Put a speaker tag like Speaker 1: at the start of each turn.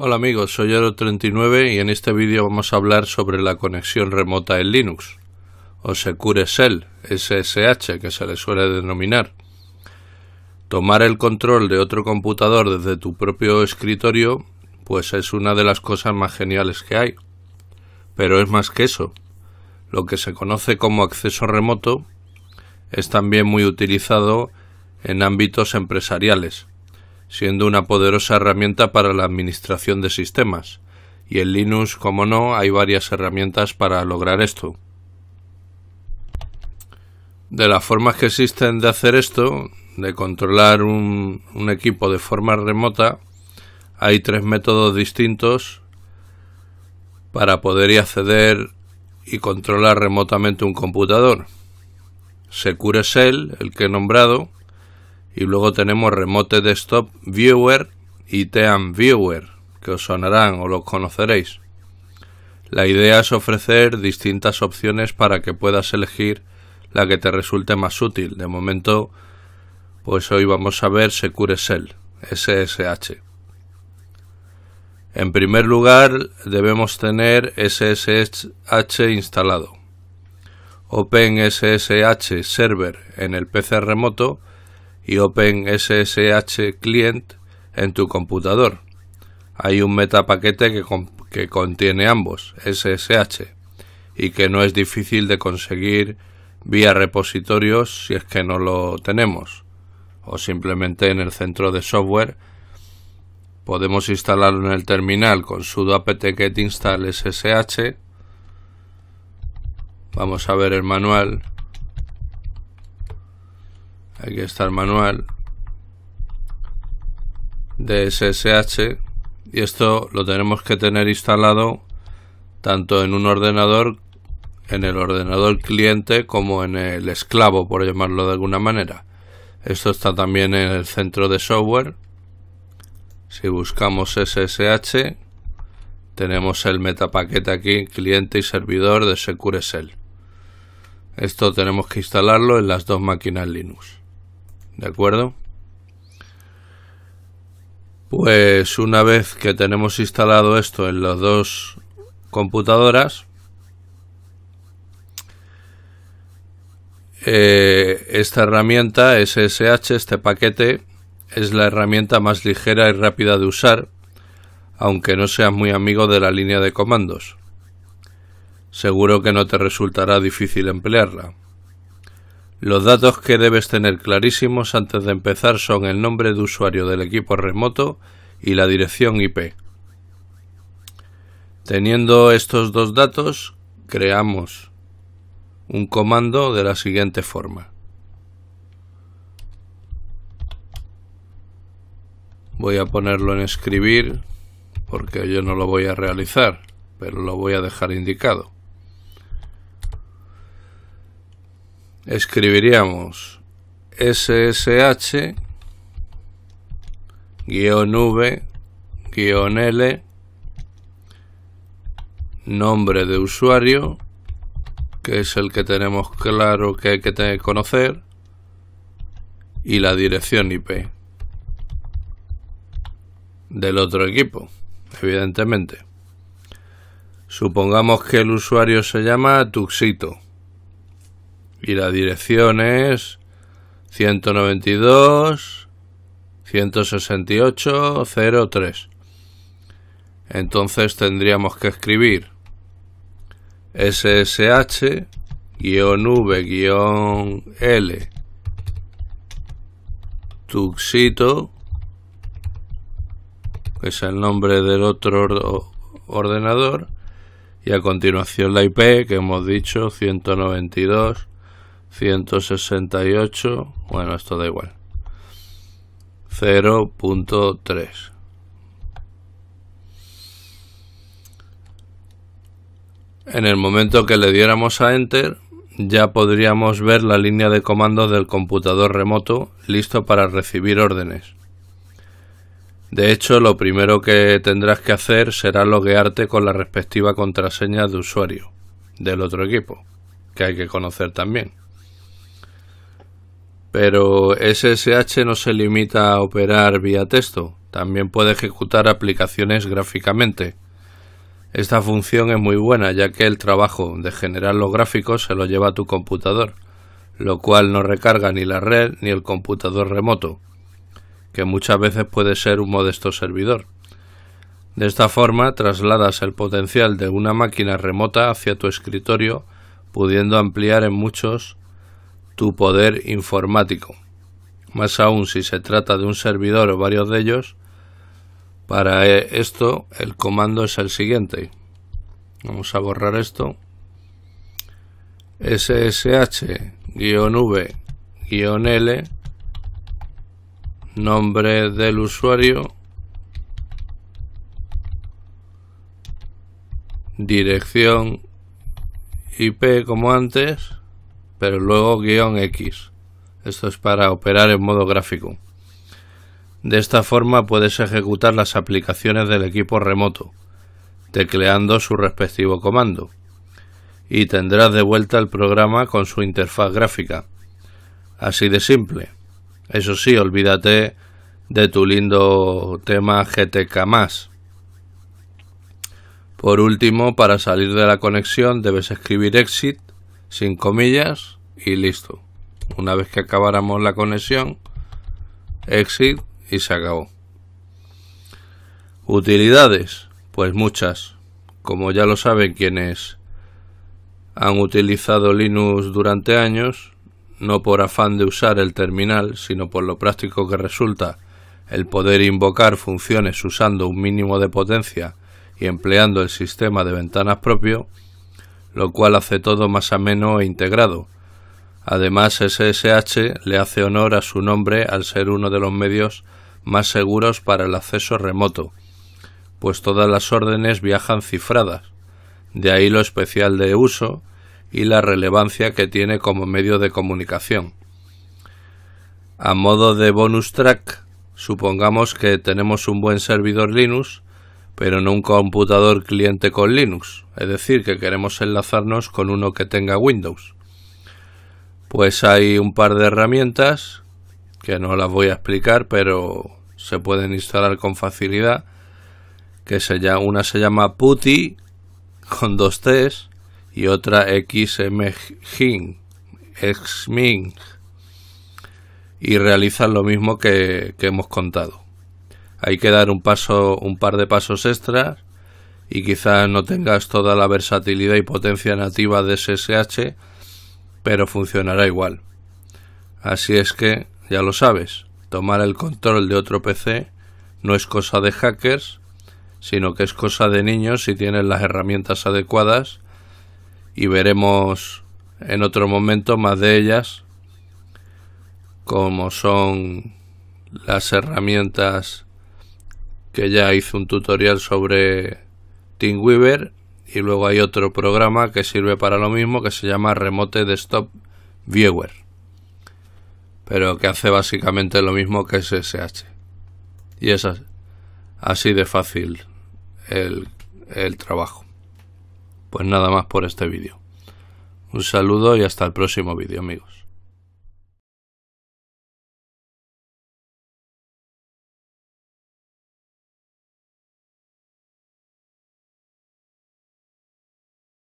Speaker 1: Hola amigos, soy ero 39 y en este vídeo vamos a hablar sobre la conexión remota en Linux, o Secure Shell, SSH, que se le suele denominar. Tomar el control de otro computador desde tu propio escritorio, pues es una de las cosas más geniales que hay. Pero es más que eso. Lo que se conoce como acceso remoto es también muy utilizado en ámbitos empresariales siendo una poderosa herramienta para la administración de sistemas, y en Linux, como no, hay varias herramientas para lograr esto. De las formas que existen de hacer esto, de controlar un, equipo de forma remota, hay tres métodos distintos para poder acceder y controlar remotamente un computador. Shell, el que he nombrado, y luego tenemos Remote Desktop Viewer y Team Viewer, que os sonarán o los conoceréis. La idea es ofrecer distintas opciones para que puedas elegir la que te resulte más útil. De momento, pues hoy vamos a ver Secure Shell, SSH. En primer lugar, debemos tener SSH instalado. Open SSH Server en el PC remoto y SSH Client en tu computador. Hay un metapaquete que, que contiene ambos, SSH, y que no es difícil de conseguir vía repositorios si es que no lo tenemos, o simplemente en el centro de software. Podemos instalarlo en el terminal con sudo apt-get install ssh. Vamos a ver el manual aquí está el manual de SSH y esto lo tenemos que tener instalado tanto en un ordenador en el ordenador cliente como en el esclavo por llamarlo de alguna manera esto está también en el centro de software si buscamos SSH tenemos el metapaquete aquí cliente y servidor de Secure SecureSell esto tenemos que instalarlo en las dos máquinas Linux ¿de acuerdo? Pues una vez que tenemos instalado esto en las dos computadoras, eh, esta herramienta SSH, este paquete, es la herramienta más ligera y rápida de usar, aunque no seas muy amigo de la línea de comandos. Seguro que no te resultará difícil emplearla. Los datos que debes tener clarísimos antes de empezar son el nombre de usuario del equipo remoto y la dirección IP. Teniendo estos dos datos, creamos un comando de la siguiente forma. Voy a ponerlo en escribir porque yo no lo voy a realizar, pero lo voy a dejar indicado. escribiríamos SSH guión V L nombre de usuario que es el que tenemos claro que hay que conocer y la dirección IP del otro equipo evidentemente supongamos que el usuario se llama Tuxito y la dirección es 192 168 03. Entonces tendríamos que escribir SSH-V-L Tuxito, que es el nombre del otro ordenador, y a continuación la IP que hemos dicho 192 168, bueno, esto da igual. 0.3. En el momento que le diéramos a Enter, ya podríamos ver la línea de comandos del computador remoto listo para recibir órdenes. De hecho, lo primero que tendrás que hacer será loguearte con la respectiva contraseña de usuario del otro equipo, que hay que conocer también. Pero SSH no se limita a operar vía texto, también puede ejecutar aplicaciones gráficamente. Esta función es muy buena ya que el trabajo de generar los gráficos se lo lleva a tu computador, lo cual no recarga ni la red ni el computador remoto, que muchas veces puede ser un modesto servidor. De esta forma trasladas el potencial de una máquina remota hacia tu escritorio, pudiendo ampliar en muchos tu poder informático, más aún si se trata de un servidor o varios de ellos, para e, esto el comando es el siguiente. Vamos a borrar esto. SSH-V-L nombre del usuario dirección IP como antes pero luego guión X. Esto es para operar en modo gráfico. De esta forma puedes ejecutar las aplicaciones del equipo remoto, tecleando su respectivo comando, y tendrás de vuelta el programa con su interfaz gráfica. Así de simple. Eso sí, olvídate de tu lindo tema GTK. Por último, para salir de la conexión debes escribir exit sin comillas y listo. Una vez que acabáramos la conexión, exit y se acabó. Utilidades, pues muchas. Como ya lo saben quienes han utilizado Linux durante años, no por afán de usar el terminal, sino por lo práctico que resulta el poder invocar funciones usando un mínimo de potencia y empleando el sistema de ventanas propio, lo cual hace todo más ameno e integrado. Además, SSH le hace honor a su nombre al ser uno de los medios más seguros para el acceso remoto, pues todas las órdenes viajan cifradas, de ahí lo especial de uso y la relevancia que tiene como medio de comunicación. A modo de bonus track, supongamos que tenemos un buen servidor Linux pero en un computador cliente con Linux, es decir, que queremos enlazarnos con uno que tenga Windows. Pues hay un par de herramientas que no las voy a explicar, pero se pueden instalar con facilidad. Que una se llama Putty con dos T's y otra XMGIN, XMING. Y realizan lo mismo que hemos contado hay que dar un paso, un par de pasos extras y quizás no tengas toda la versatilidad y potencia nativa de SSH, pero funcionará igual. Así es que, ya lo sabes, tomar el control de otro PC no es cosa de hackers, sino que es cosa de niños si tienen las herramientas adecuadas y veremos en otro momento más de ellas como son las herramientas que ya hice un tutorial sobre Weaver y luego hay otro programa que sirve para lo mismo que se llama Remote Desktop Viewer pero que hace básicamente lo mismo que SSH y es así de fácil el, el trabajo pues nada más por este vídeo un saludo y hasta el próximo vídeo amigos